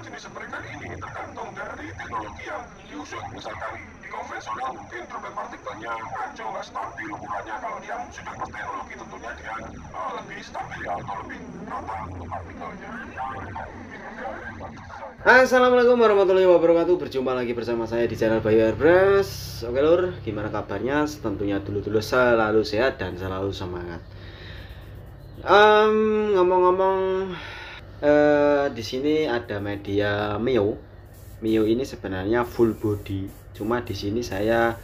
jenis permainan ini tergantung dari teknologi yang diusut. Misalkan di konvensional mungkin trompet partikelnya banyak, jauh lebih stabil Bukannya Kalau dia sudah berteknologi tentunya dia oh, lebih stabil ya, atau lebih rata untuk partikelnya. Ya, assalamualaikum warahmatullahi wabarakatuh Berjumpa lagi bersama saya di channel Bayu Airbrush Oke lur, gimana kabarnya? Tentunya dulu-dulu selalu sehat dan selalu semangat ngomong ngomong um, eh, di sini ada media Mio Mio ini sebenarnya full body cuma di sini saya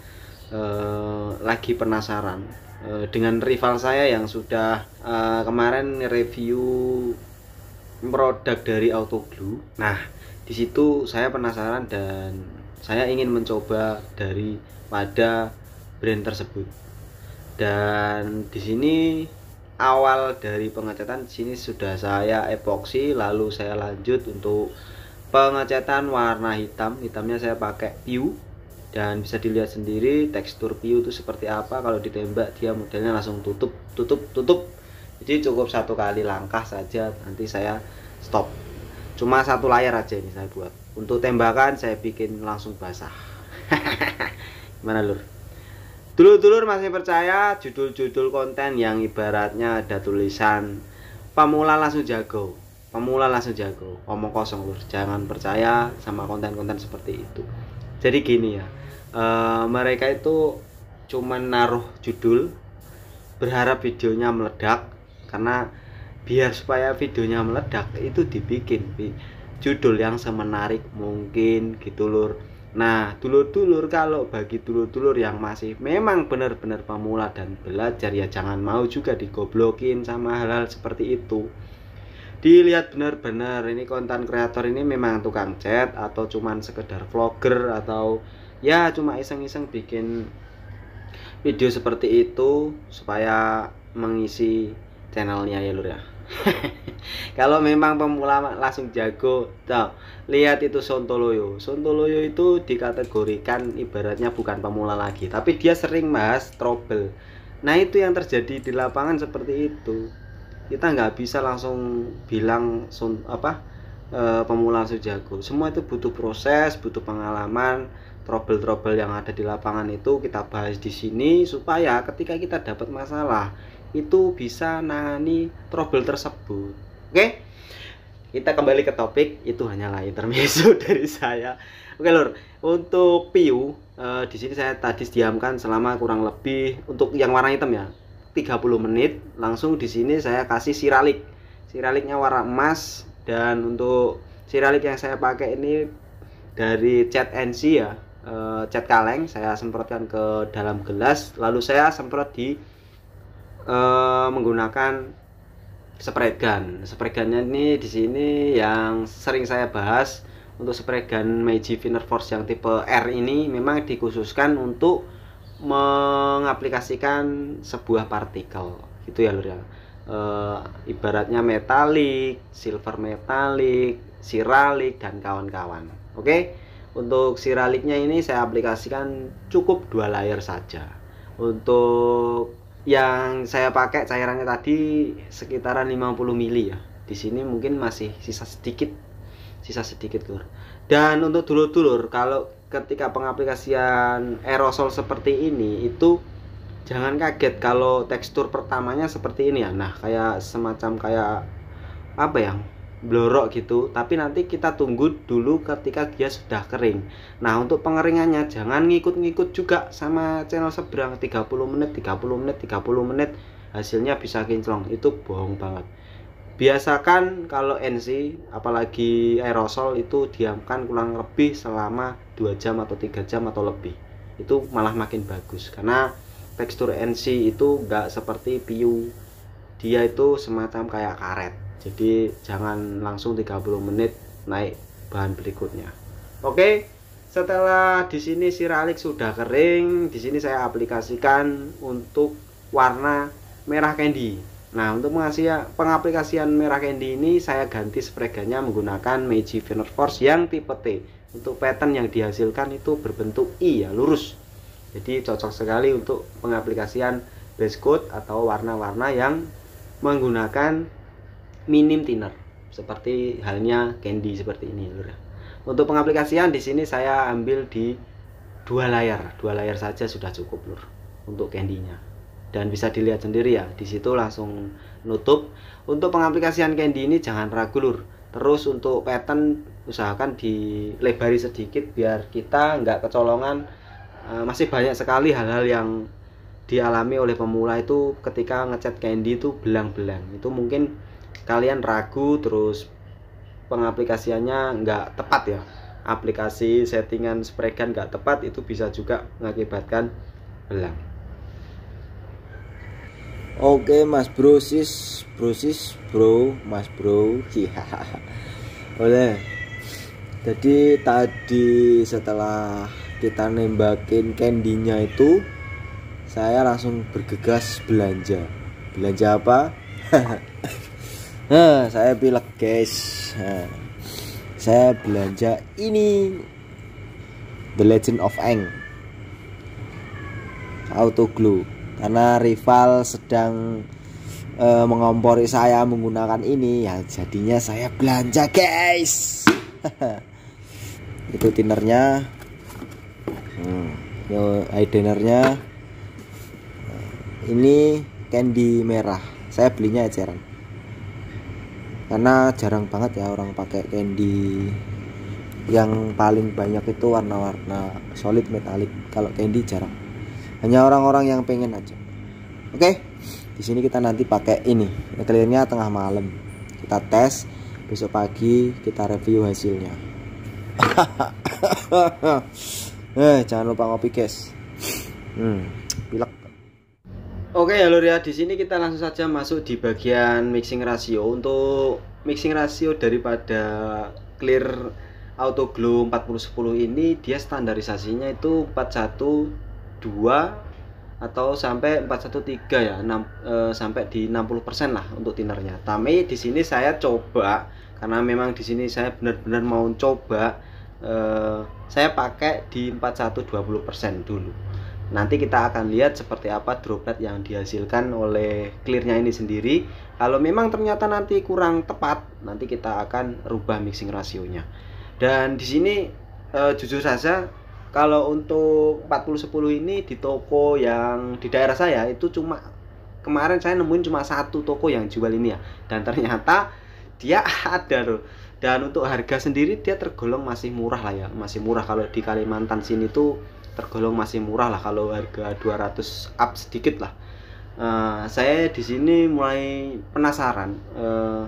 eh, lagi penasaran eh, dengan rival saya yang sudah eh, kemarin review produk dari Autoglue nah di situ saya penasaran dan saya ingin mencoba dari pada brand tersebut dan di sini awal dari pengecatan sini sudah saya epoxy lalu saya lanjut untuk pengecatan warna hitam hitamnya saya pakai piu dan bisa dilihat sendiri tekstur piu itu seperti apa kalau ditembak dia modelnya langsung tutup tutup tutup jadi cukup satu kali langkah saja nanti saya stop cuma satu layar aja ini saya buat untuk tembakan saya bikin langsung basah gimana lur Dulur-dulur masih percaya judul-judul konten yang ibaratnya ada tulisan pemula langsung jago, pemula langsung jago, omong kosong lur. Jangan percaya sama konten-konten seperti itu. Jadi gini ya, e, mereka itu cuman naruh judul, berharap videonya meledak karena biar supaya videonya meledak itu dibikin judul yang semenarik mungkin gitu lur Nah, dulur-dulur kalau bagi dulur-dulur yang masih memang benar-benar pemula dan belajar ya jangan mau juga digoblokin sama hal-hal seperti itu. Dilihat benar-benar ini konten kreator ini memang tukang chat atau cuman sekedar vlogger atau ya cuma iseng-iseng bikin video seperti itu supaya mengisi channelnya ya lur ya. kalau memang pemula langsung jago nah, lihat itu Sontoloyo Sontoloyo itu dikategorikan ibaratnya bukan pemula lagi tapi dia sering bahas trouble nah itu yang terjadi di lapangan seperti itu kita nggak bisa langsung bilang son, apa e, pemula langsung jago semua itu butuh proses butuh pengalaman trouble-trouble yang ada di lapangan itu kita bahas di sini supaya ketika kita dapat masalah itu bisa nani trouble tersebut oke kita kembali ke topik itu hanyalah intermezzo dari saya oke lor untuk piu uh, di sini saya tadi diamkan selama kurang lebih untuk yang warna hitam ya 30 menit langsung di sini saya kasih siralik siraliknya warna emas dan untuk siralik yang saya pakai ini dari cat NC ya uh, cat kaleng saya semprotkan ke dalam gelas lalu saya semprot di uh, menggunakan spray gun. Spray gunnya ini di sini yang sering saya bahas untuk spray gun Meiji Finer Force yang tipe R ini memang dikhususkan untuk mengaplikasikan sebuah partikel gitu ya lur ya e, ibaratnya metalik, silver metalik, siralik dan kawan-kawan oke untuk siraliknya ini saya aplikasikan cukup dua layer saja untuk yang saya pakai cairannya tadi sekitaran 50 mili ya di sini mungkin masih sisa sedikit sisa sedikit lur dan untuk dulur-dulur kalau ketika pengaplikasian aerosol seperti ini itu jangan kaget kalau tekstur pertamanya seperti ini ya nah kayak semacam kayak apa yang blorok gitu tapi nanti kita tunggu dulu ketika dia sudah kering nah untuk pengeringannya jangan ngikut-ngikut juga sama channel seberang 30 menit 30 menit 30 menit hasilnya bisa kinclong itu bohong banget biasakan kalau NC apalagi aerosol itu diamkan kurang lebih selama 2 jam atau 3 jam atau lebih itu malah makin bagus karena tekstur NC itu enggak seperti piu dia itu semacam kayak karet jadi jangan langsung 30 menit naik bahan berikutnya oke setelah di sini siralik sudah kering di sini saya aplikasikan untuk warna merah candy nah untuk pengaplikasian merah candy ini saya ganti spray menggunakan Meiji Venus Force yang tipe T untuk pattern yang dihasilkan itu berbentuk I ya lurus jadi cocok sekali untuk pengaplikasian base coat atau warna-warna yang menggunakan minim thinner seperti halnya candy seperti ini lur. Untuk pengaplikasian di sini saya ambil di dua layar, dua layar saja sudah cukup lur untuk candy-nya. Dan bisa dilihat sendiri ya, di situ langsung nutup. Untuk pengaplikasian candy ini jangan ragu lur. Terus untuk pattern usahakan dilebari sedikit biar kita nggak kecolongan. Eh, masih banyak sekali hal-hal yang dialami oleh pemula itu ketika ngecat candy itu belang-belang. Itu mungkin kalian ragu terus pengaplikasiannya nggak tepat ya aplikasi settingan spray kan nggak tepat itu bisa juga mengakibatkan belang Oke mas bro sis Bro sis bro Mas bro Oleh Jadi tadi setelah kita nembakin candynya itu Saya langsung bergegas belanja Belanja apa? Nah, saya pilek guys. saya belanja ini The Legend of Eng Auto Glue karena rival sedang uh, mengompori saya menggunakan ini ya jadinya saya belanja guys. Itu tinernya. Hmm, eyedinernya. Ini candy merah. Saya belinya eceran karena jarang banget ya orang pakai candy yang paling banyak itu warna-warna solid metalik kalau candy jarang hanya orang-orang yang pengen aja oke okay? di sini kita nanti pakai ini clearnya tengah malam kita tes besok pagi kita review hasilnya eh jangan lupa ngopi guys hmm. Oke ya Luria, di sini kita langsung saja masuk di bagian mixing ratio. Untuk mixing ratio daripada clear auto glow 4010 ini dia standarisasinya itu 412 atau sampai 413 ya, 6, e, eh, sampai di 60% lah untuk tinernya. Tapi di sini saya coba karena memang di sini saya benar-benar mau coba e, saya pakai di 4120% dulu nanti kita akan lihat seperti apa droplet yang dihasilkan oleh clearnya ini sendiri kalau memang ternyata nanti kurang tepat nanti kita akan rubah mixing rasionya dan di sini eh, jujur saja kalau untuk 4010 ini di toko yang di daerah saya itu cuma kemarin saya nemuin cuma satu toko yang jual ini ya dan ternyata dia ada loh dan untuk harga sendiri dia tergolong masih murah lah ya masih murah kalau di Kalimantan sini tuh tergolong masih murah lah kalau harga 200 up sedikit lah uh, saya di sini mulai penasaran uh,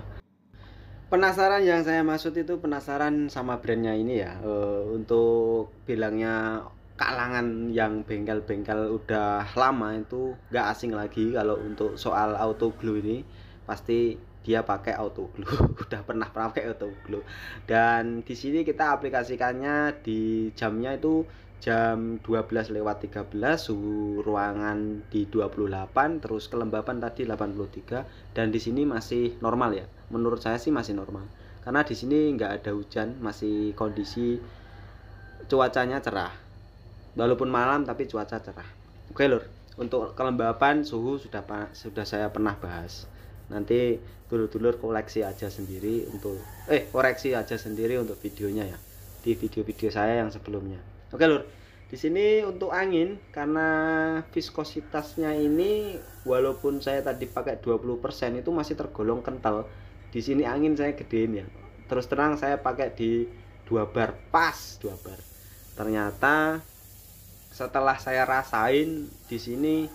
penasaran yang saya maksud itu penasaran sama brandnya ini ya uh, untuk bilangnya kalangan yang bengkel-bengkel udah lama itu gak asing lagi kalau untuk soal auto glue ini pasti dia pakai auto glue udah pernah pakai auto glue dan di sini kita aplikasikannya di jamnya itu jam 12 lewat 13 suhu ruangan di 28 terus kelembapan tadi 83 dan di sini masih normal ya menurut saya sih masih normal karena di sini nggak ada hujan masih kondisi cuacanya cerah walaupun malam tapi cuaca cerah oke lur untuk kelembapan suhu sudah sudah saya pernah bahas nanti dulur-dulur koleksi aja sendiri untuk eh koreksi aja sendiri untuk videonya ya di video-video saya yang sebelumnya Oke lur, di sini untuk angin karena viskositasnya ini walaupun saya tadi pakai 20% itu masih tergolong kental. Di sini angin saya gedein ya. Terus terang saya pakai di 2 bar, pas 2 bar. Ternyata setelah saya rasain di sini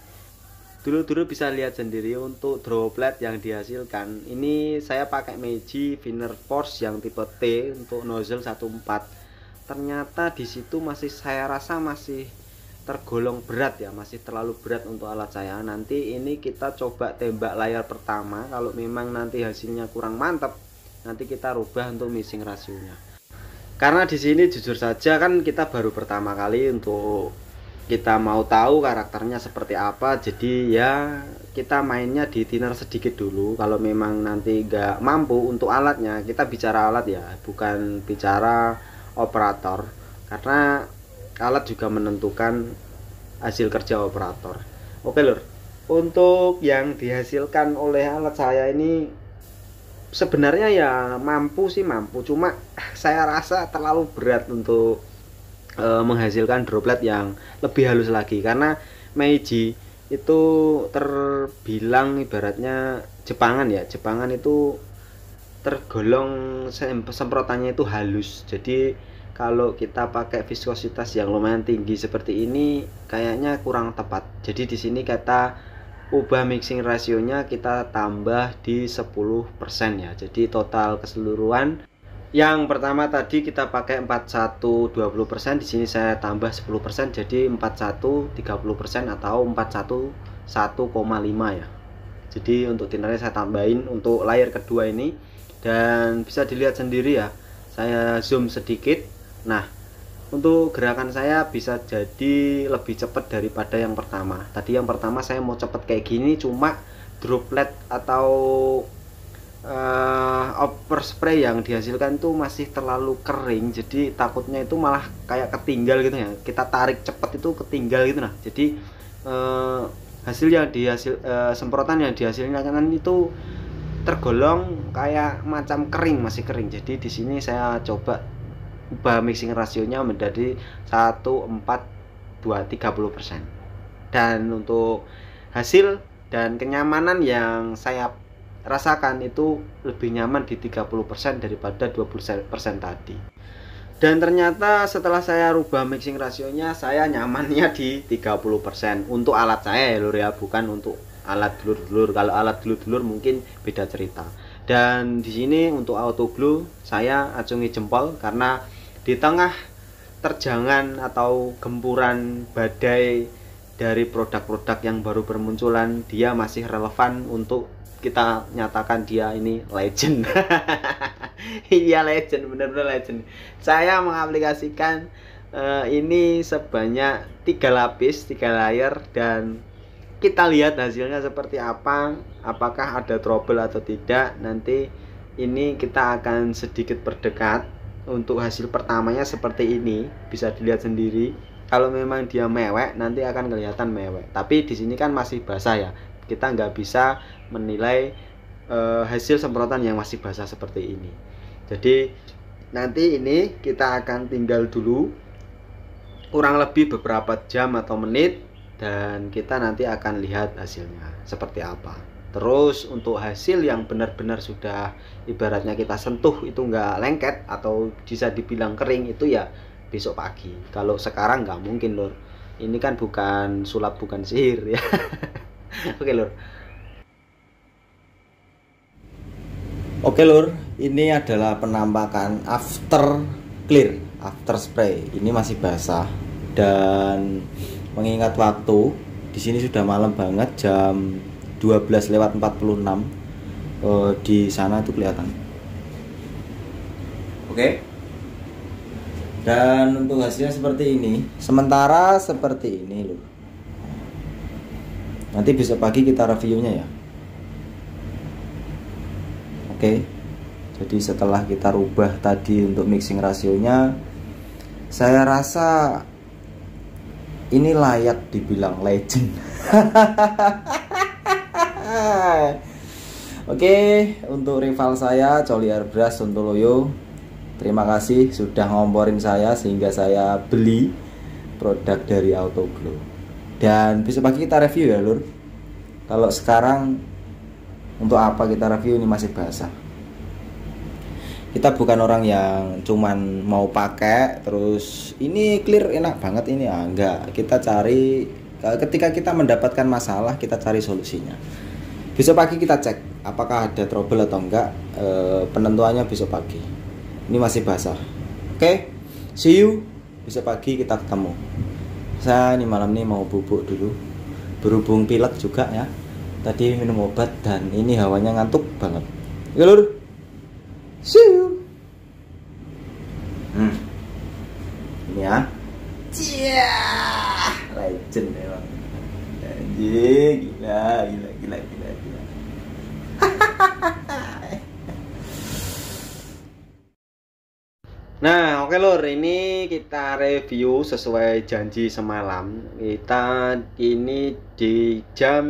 dulu-dulu bisa lihat sendiri untuk droplet yang dihasilkan. Ini saya pakai Meiji Finer Force yang tipe T untuk nozzle 14 ternyata di situ masih saya rasa masih tergolong berat ya masih terlalu berat untuk alat saya nanti ini kita coba tembak layar pertama kalau memang nanti hasilnya kurang mantap nanti kita rubah untuk missing rasionya karena di sini jujur saja kan kita baru pertama kali untuk kita mau tahu karakternya seperti apa jadi ya kita mainnya di thinner sedikit dulu kalau memang nanti nggak mampu untuk alatnya kita bicara alat ya bukan bicara operator karena alat juga menentukan hasil kerja operator oke lur untuk yang dihasilkan oleh alat saya ini sebenarnya ya mampu sih mampu cuma saya rasa terlalu berat untuk e, menghasilkan droplet yang lebih halus lagi karena Meiji itu terbilang ibaratnya Jepangan ya Jepangan itu tergolong semprotannya itu halus jadi kalau kita pakai viskositas yang lumayan tinggi seperti ini kayaknya kurang tepat jadi di sini kata ubah mixing rasionya kita tambah di 10% ya jadi total keseluruhan yang pertama tadi kita pakai 41 20% di sini saya tambah 10% jadi 41 30% atau 41 1,5 ya jadi untuk tinernya saya tambahin untuk layar kedua ini dan bisa dilihat sendiri ya saya zoom sedikit nah untuk gerakan saya bisa jadi lebih cepat daripada yang pertama tadi yang pertama saya mau cepat kayak gini cuma droplet atau uh, eh, overspray yang dihasilkan tuh masih terlalu kering jadi takutnya itu malah kayak ketinggal gitu ya kita tarik cepat itu ketinggal gitu nah jadi uh, hasil yang dihasil uh, semprotan yang dihasilkan itu tergolong kayak macam kering masih kering jadi di sini saya coba ubah mixing rasionya menjadi 1,4,2,30% dan untuk hasil dan kenyamanan yang saya rasakan itu lebih nyaman di 30% daripada 20% tadi dan ternyata setelah saya rubah mixing rasionya saya nyamannya di 30% untuk alat saya ya lur ya bukan untuk alat dulur-dulur kalau alat dulur-dulur mungkin beda cerita dan di sini untuk auto glue saya acungi jempol karena di tengah terjangan atau gempuran badai dari produk-produk yang baru bermunculan dia masih relevan untuk kita nyatakan dia ini legend iya legend bener-bener legend saya mengaplikasikan uh, ini sebanyak tiga lapis tiga layer dan kita lihat hasilnya seperti apa apakah ada trouble atau tidak nanti ini kita akan sedikit berdekat untuk hasil pertamanya seperti ini bisa dilihat sendiri kalau memang dia mewek nanti akan kelihatan mewek tapi di sini kan masih basah ya kita nggak bisa menilai e, hasil semprotan yang masih basah seperti ini jadi nanti ini kita akan tinggal dulu kurang lebih beberapa jam atau menit dan kita nanti akan lihat hasilnya seperti apa terus untuk hasil yang benar-benar sudah ibaratnya kita sentuh itu enggak lengket atau bisa dibilang kering itu ya besok pagi kalau sekarang nggak mungkin lor ini kan bukan sulap bukan sihir ya oke lor oke lor ini adalah penampakan after clear after spray ini masih basah dan mengingat waktu di sini sudah malam banget jam 12 lewat 46 uh, eh, di sana itu kelihatan oke dan untuk hasilnya seperti ini sementara seperti ini loh nanti besok pagi kita reviewnya ya oke jadi setelah kita rubah tadi untuk mixing rasionya saya rasa ini layak dibilang legend Oke, untuk rival saya Coli Airbrush Sontoloyo, terima kasih sudah ngomporin saya sehingga saya beli produk dari Autoglow. Dan besok pagi kita review ya, Lur. Kalau sekarang untuk apa kita review ini masih basah kita bukan orang yang cuman mau pakai terus ini clear enak banget ini ya, enggak kita cari eh, ketika kita mendapatkan masalah kita cari solusinya besok pagi kita cek apakah ada trouble atau enggak e, penentuannya besok pagi ini masih basah oke okay? see you besok pagi kita ketemu saya ini malam ini mau bubuk dulu berhubung pilek juga ya tadi minum obat dan ini hawanya ngantuk banget ya lur you. Hmm. Ini ya. Yeah. Legend memang. Jadi gila, gila, gila, gila, gila. Nah, oke okay lur, ini kita review sesuai janji semalam. Kita ini di jam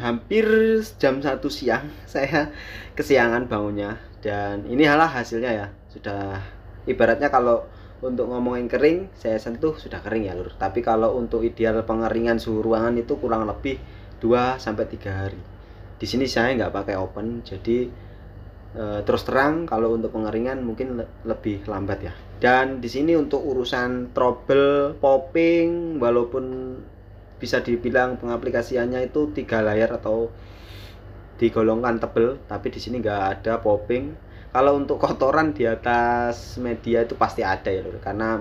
hampir jam 1 siang. Saya kesiangan bangunnya dan ini halah hasilnya ya sudah ibaratnya kalau untuk ngomongin kering saya sentuh sudah kering ya lur tapi kalau untuk ideal pengeringan suhu ruangan itu kurang lebih 2 sampai 3 hari di sini saya nggak pakai open jadi e, terus terang kalau untuk pengeringan mungkin le lebih lambat ya dan di sini untuk urusan trouble popping walaupun bisa dibilang pengaplikasiannya itu tiga layar atau digolongkan tebel tapi di sini nggak ada popping kalau untuk kotoran di atas media itu pasti ada ya lho. karena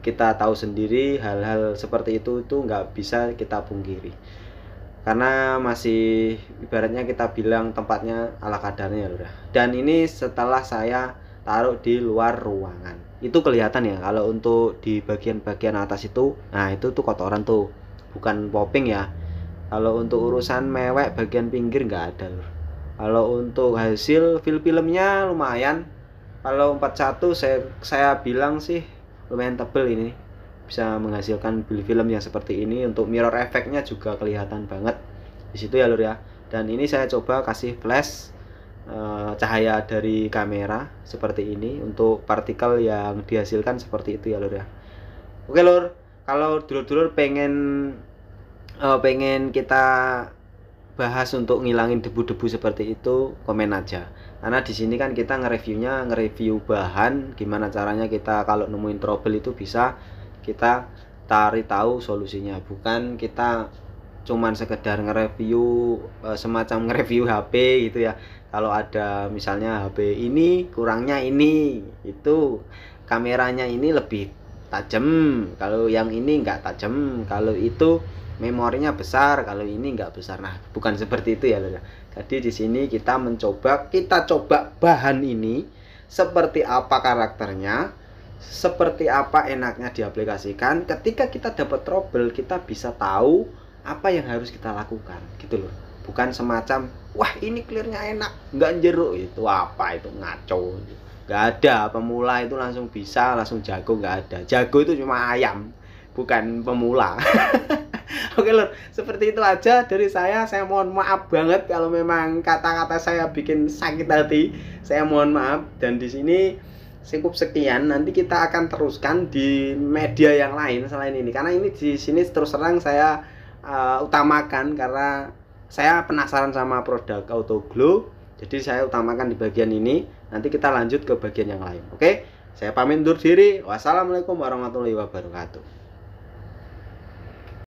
kita tahu sendiri hal-hal seperti itu itu nggak bisa kita pungkiri karena masih ibaratnya kita bilang tempatnya ala kadarnya lho. dan ini setelah saya taruh di luar ruangan itu kelihatan ya kalau untuk di bagian-bagian atas itu nah itu tuh kotoran tuh bukan popping ya kalau untuk urusan mewek bagian pinggir nggak ada lho. kalau untuk hasil film-filmnya lumayan kalau 41 saya saya bilang sih lumayan tebel ini bisa menghasilkan film film yang seperti ini untuk mirror efeknya juga kelihatan banget di situ ya lur ya dan ini saya coba kasih flash eh, cahaya dari kamera seperti ini untuk partikel yang dihasilkan seperti itu ya lur ya oke lur kalau dulur-dulur pengen uh, pengen kita bahas untuk ngilangin debu-debu seperti itu komen aja karena di sini kan kita nge-reviewnya nge-review bahan gimana caranya kita kalau nemuin trouble itu bisa kita tarik tahu solusinya bukan kita cuman sekedar nge-review eh, semacam nge-review HP gitu ya kalau ada misalnya HP ini kurangnya ini itu kameranya ini lebih tajam kalau yang ini enggak tajam kalau itu memorinya besar kalau ini nggak besar nah bukan seperti itu ya lur jadi di sini kita mencoba kita coba bahan ini seperti apa karakternya seperti apa enaknya diaplikasikan ketika kita dapat trouble kita bisa tahu apa yang harus kita lakukan gitu loh bukan semacam wah ini clearnya enak nggak jeruk itu apa itu ngaco nggak ada pemula itu langsung bisa langsung jago nggak ada jago itu cuma ayam bukan pemula Oke lor, seperti itu aja dari saya. Saya mohon maaf banget kalau memang kata-kata saya bikin sakit hati. Saya mohon maaf dan di sini cukup sekian nanti kita akan teruskan di media yang lain selain ini karena ini di sini terus terang saya uh, utamakan karena saya penasaran sama produk auto glow jadi saya utamakan di bagian ini nanti kita lanjut ke bagian yang lain oke saya pamit undur diri wassalamualaikum warahmatullahi wabarakatuh